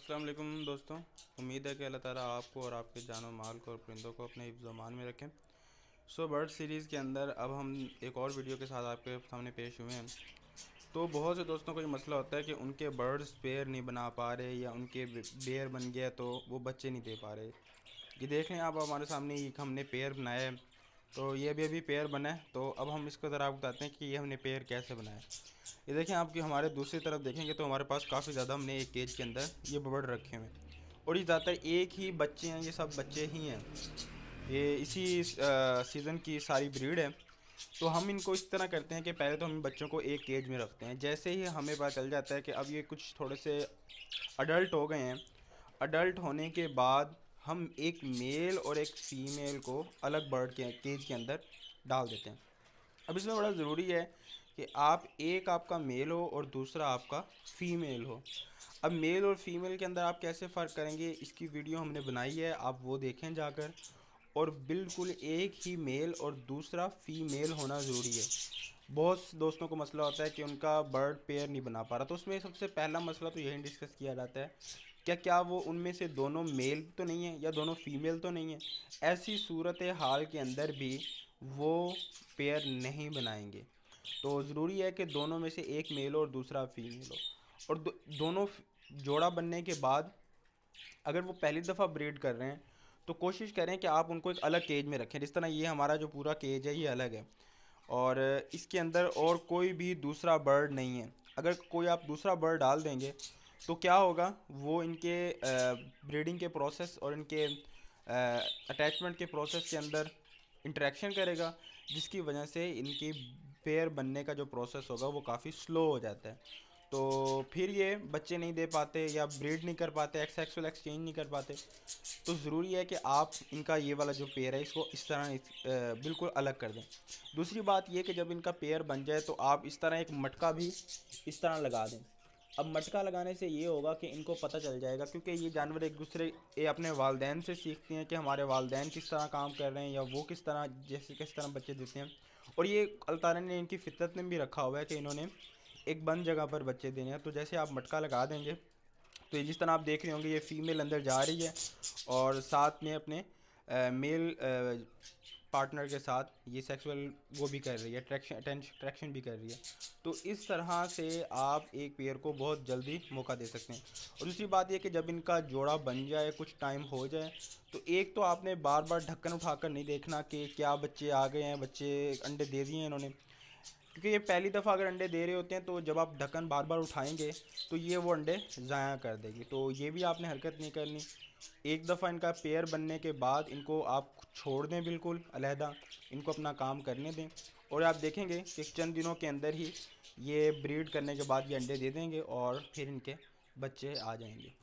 अस्सलाम वालेकुम दोस्तों उम्मीद है कि अल्लाह ताला आपको और आपके जानो माल को और परिंदों को अपने हिफ्जमान में रखें सो बर्ड सीरीज़ के अंदर अब हम एक और वीडियो के साथ आपके सामने पेश हुए हैं तो बहुत से दोस्तों को ये मसला होता है कि उनके बर्ड्स पेयर नहीं बना पा रहे या उनके बेयर बन गया तो वो बच्चे नहीं दे पा रहे ये देख लें आप हमारे सामने एक हमने पेयर बनाया है तो ये भी अभी पेयर बना है तो अब हम इसको ज़रा आप बताते हैं कि ये हमने पेयर कैसे बनाया ये देखें कि हमारे दूसरी तरफ देखेंगे तो हमारे पास काफ़ी ज़्यादा हमने एक केज के अंदर ये बबड़ रखे हुए हैं और ये ज़्यादातर एक ही बच्चे हैं ये सब बच्चे ही हैं ये इसी सीज़न की सारी ब्रीड है तो हम इनको इस तरह करते हैं कि पहले तो हम बच्चों को एक केज में रखते हैं जैसे ही हमें पता चल जाता है कि अब ये कुछ थोड़े से अडल्ट हो गए हैं अडल्ट होने के बाद हम एक मेल और एक फीमेल को अलग बर्ड के केज के अंदर डाल देते हैं अब इसमें बड़ा ज़रूरी है कि आप एक आपका मेल हो और दूसरा आपका फीमेल हो अब मेल और फीमेल के अंदर आप कैसे फ़र्क करेंगे इसकी वीडियो हमने बनाई है आप वो देखें जाकर और बिल्कुल एक ही मेल और दूसरा फीमेल होना ज़रूरी है बहुत दोस्तों को मसला होता है कि उनका बर्ड पेयर नहीं बना पा रहा तो उसमें सबसे पहला मसला तो यही डिस्कस किया जाता है क्या क्या वो उनमें से दोनों मेल तो नहीं है या दोनों फीमेल तो नहीं है ऐसी सूरत हाल के अंदर भी वो पेयर नहीं बनाएंगे तो ज़रूरी है कि दोनों में से एक मेल हो और दूसरा फीमेल हो और दो, दोनों जोड़ा बनने के बाद अगर वो पहली दफ़ा ब्रीड कर रहे हैं तो कोशिश करें कि आप उनको एक अलग केज में रखें जिस तरह ये हमारा जो पूरा केज है ये अलग है और इसके अंदर और कोई भी दूसरा बर्ड नहीं है अगर कोई आप दूसरा बर्ड डाल देंगे तो क्या होगा वो इनके ब्रीडिंग के प्रोसेस और इनके अटैचमेंट के प्रोसेस के अंदर इंट्रैक्शन करेगा जिसकी वजह से इनकी पेयर बनने का जो प्रोसेस होगा वो काफ़ी स्लो हो जाता है तो फिर ये बच्चे नहीं दे पाते या ब्रीड नहीं कर पाते एक्सेक्सुअल एक्सचेंज नहीं कर पाते तो ज़रूरी है कि आप इनका ये वाला जो पेयर है इसको इस तरह इस, बिल्कुल अलग कर दें दूसरी बात ये कि जब इनका पेयर बन जाए तो आप इस तरह एक मटका भी इस तरह लगा दें अब मटका लगाने से ये होगा कि इनको पता चल जाएगा क्योंकि ये जानवर एक दूसरे ये अपने वालदेन से सीखते हैं कि हमारे वालदेन किस तरह काम कर रहे हैं या वो किस तरह जैसे किस तरह बच्चे देते हैं और ये अलतारा ने इनकी फितरत में भी रखा हुआ है कि इन्होंने एक बंद जगह पर बच्चे देने हैं तो जैसे आप मटका लगा देंगे तो ये जिस तरह आप देख रहे होंगे ये फीमेल अंदर जा रही है और साथ में अपने आ, मेल आ, पार्टनर के साथ ये सेक्सुअल वो भी कर रही है अट्रैक्शन अट्रैक्शन भी कर रही है तो इस तरह से आप एक पेयर को बहुत जल्दी मौका दे सकते हैं और दूसरी बात यह कि जब इनका जोड़ा बन जाए कुछ टाइम हो जाए तो एक तो आपने बार बार ढक्कन उठाकर नहीं देखना कि क्या बच्चे आ गए हैं बच्चे अंडे दे दिए हैं इन्होंने क्योंकि ये पहली दफ़ा अगर अंडे दे रहे होते हैं तो जब आप ढक्कन बार बार उठाएंगे तो ये वो अंडे ज़ाया कर देगी तो ये भी आपने हरकत नहीं करनी एक दफ़ा इनका पेयर बनने के बाद इनको आप छोड़ दें बिल्कुल अलहदा इनको अपना काम करने दें और आप देखेंगे कि चंद दिनों के अंदर ही ये ब्रीड करने के बाद ये अंडे दे देंगे और फिर इनके बच्चे आ जाएंगे